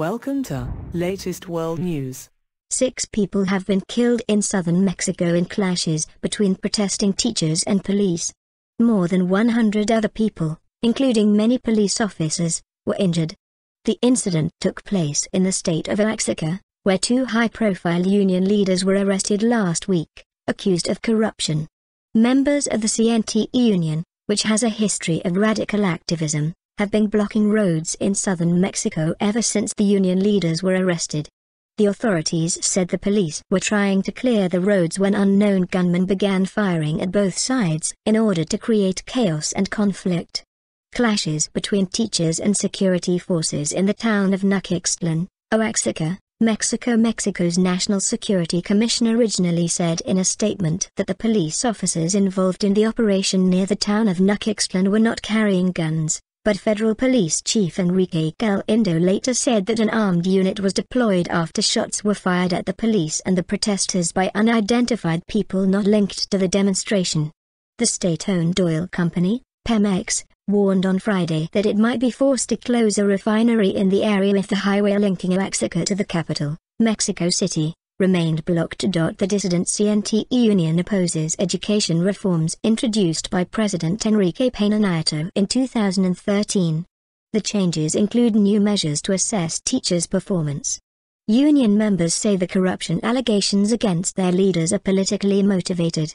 Welcome to Latest World News. Six people have been killed in southern Mexico in clashes between protesting teachers and police. More than 100 other people, including many police officers, were injured. The incident took place in the state of Oaxaca, where two high-profile union leaders were arrested last week, accused of corruption. Members of the CNT union, which has a history of radical activism, have been blocking roads in southern Mexico ever since the Union leaders were arrested. The authorities said the police were trying to clear the roads when unknown gunmen began firing at both sides in order to create chaos and conflict. Clashes between teachers and security forces in the town of Nuxixtlan, Oaxaca, Mexico Mexico's National Security Commissioner originally said in a statement that the police officers involved in the operation near the town of Nuxixtlan were not carrying guns, but Federal Police Chief Enrique Galindo later said that an armed unit was deployed after shots were fired at the police and the protesters by unidentified people not linked to the demonstration. The state-owned oil company, Pemex, warned on Friday that it might be forced to close a refinery in the area if the highway linking Oaxaca to the capital, Mexico City, remained blocked. The dissident CNT union opposes education reforms introduced by President Enrique Pena Nieto in 2013. The changes include new measures to assess teachers' performance. Union members say the corruption allegations against their leaders are politically motivated.